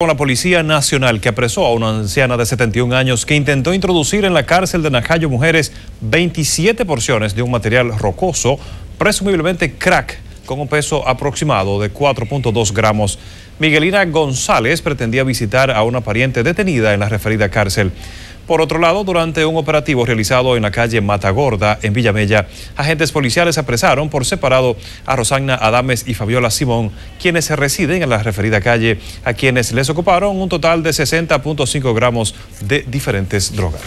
con la Policía Nacional que apresó a una anciana de 71 años que intentó introducir en la cárcel de Najayo Mujeres 27 porciones de un material rocoso, presumiblemente crack, con un peso aproximado de 4.2 gramos. Miguelina González pretendía visitar a una pariente detenida en la referida cárcel. Por otro lado, durante un operativo realizado en la calle Matagorda, en Villamella, agentes policiales apresaron por separado a Rosagna Adames y Fabiola Simón, quienes residen en la referida calle, a quienes les ocuparon un total de 60.5 gramos de diferentes drogas.